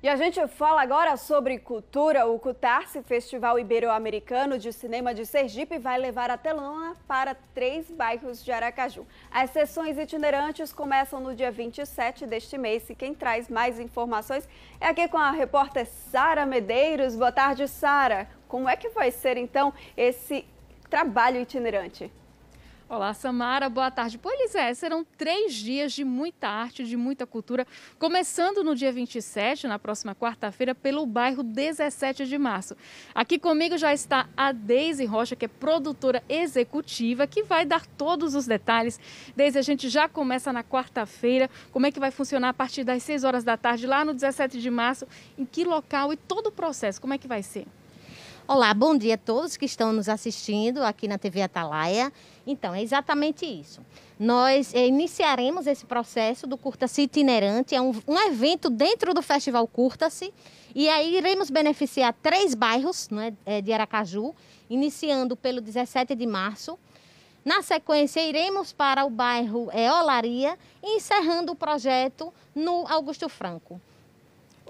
E a gente fala agora sobre cultura. O Cutarse, Festival Ibero-Americano de Cinema de Sergipe, vai levar a telona para três bairros de Aracaju. As sessões itinerantes começam no dia 27 deste mês e quem traz mais informações é aqui com a repórter Sara Medeiros. Boa tarde, Sara. Como é que vai ser, então, esse trabalho itinerante? Olá, Samara. Boa tarde. Pois é, serão três dias de muita arte, de muita cultura, começando no dia 27, na próxima quarta-feira, pelo bairro 17 de março. Aqui comigo já está a Deise Rocha, que é produtora executiva, que vai dar todos os detalhes. Deise, a gente já começa na quarta-feira. Como é que vai funcionar a partir das 6 horas da tarde, lá no 17 de março? Em que local e todo o processo? Como é que vai ser? Olá, bom dia a todos que estão nos assistindo aqui na TV Atalaia. Então, é exatamente isso. Nós eh, iniciaremos esse processo do Curta-se itinerante, é um, um, evento dentro do Festival Curta-se, e aí iremos beneficiar três bairros né, de Aracaju, iniciando pelo 17 de março, na sequência, iremos para o bairro é, Olaria, encerrando o projeto no Augusto Franco.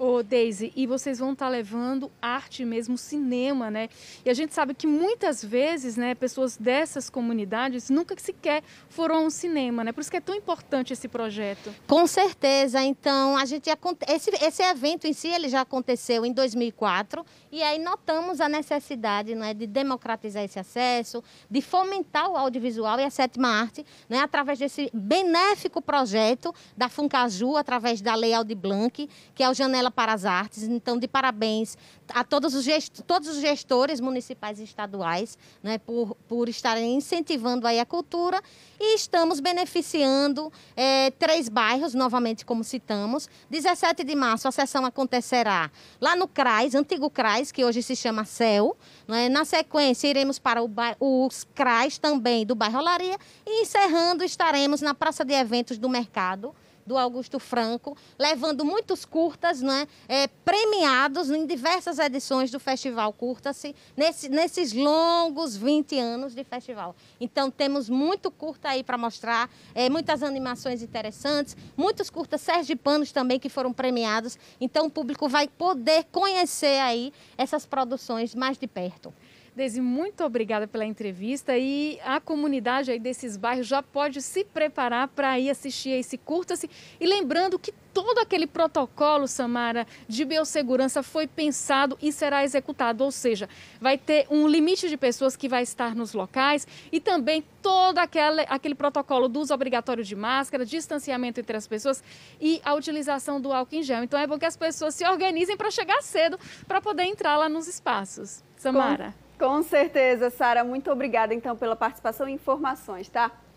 Ô, Daisy, e vocês vão estar tá levando arte mesmo, cinema, né? E a gente sabe que muitas vezes, né, pessoas dessas comunidades nunca sequer foram ao cinema, né? Por isso que é tão importante esse projeto. Com certeza. Então, a gente esse, esse evento em si ele já aconteceu em 2004 e aí notamos a necessidade, né, de democratizar esse acesso, de fomentar o audiovisual e a sétima arte, né, através desse benéfico projeto da Funcaju, através da Lei Aldi Blanc, que é o Janela para as Artes. Então, de parabéns a todos os, gest todos os gestores municipais e estaduais né, por, por estarem incentivando aí a cultura e estamos beneficiando é, três bairros, novamente como citamos. 17 de março a sessão acontecerá lá no CRAS, antigo CRAS, que hoje se chama CEL. Né? Na sequência, iremos para o os CRAS também do bairro Olaria e encerrando estaremos na Praça de Eventos do Mercado, do Augusto Franco, levando muitos curtas né, é, premiados em diversas edições do Festival Curta-se, nesse, nesses longos 20 anos de festival. Então, temos muito curta aí para mostrar, é, muitas animações interessantes, muitos curtas sergipanos também que foram premiados. Então, o público vai poder conhecer aí essas produções mais de perto. Deise, muito obrigada pela entrevista e a comunidade aí desses bairros já pode se preparar para ir assistir a esse curta-se. E lembrando que todo aquele protocolo, Samara, de biossegurança foi pensado e será executado, ou seja, vai ter um limite de pessoas que vai estar nos locais e também todo aquele, aquele protocolo do uso obrigatório de máscara, distanciamento entre as pessoas e a utilização do álcool em gel. Então é bom que as pessoas se organizem para chegar cedo para poder entrar lá nos espaços. Samara. Com... Com certeza, Sara. Muito obrigada, então, pela participação e informações, tá?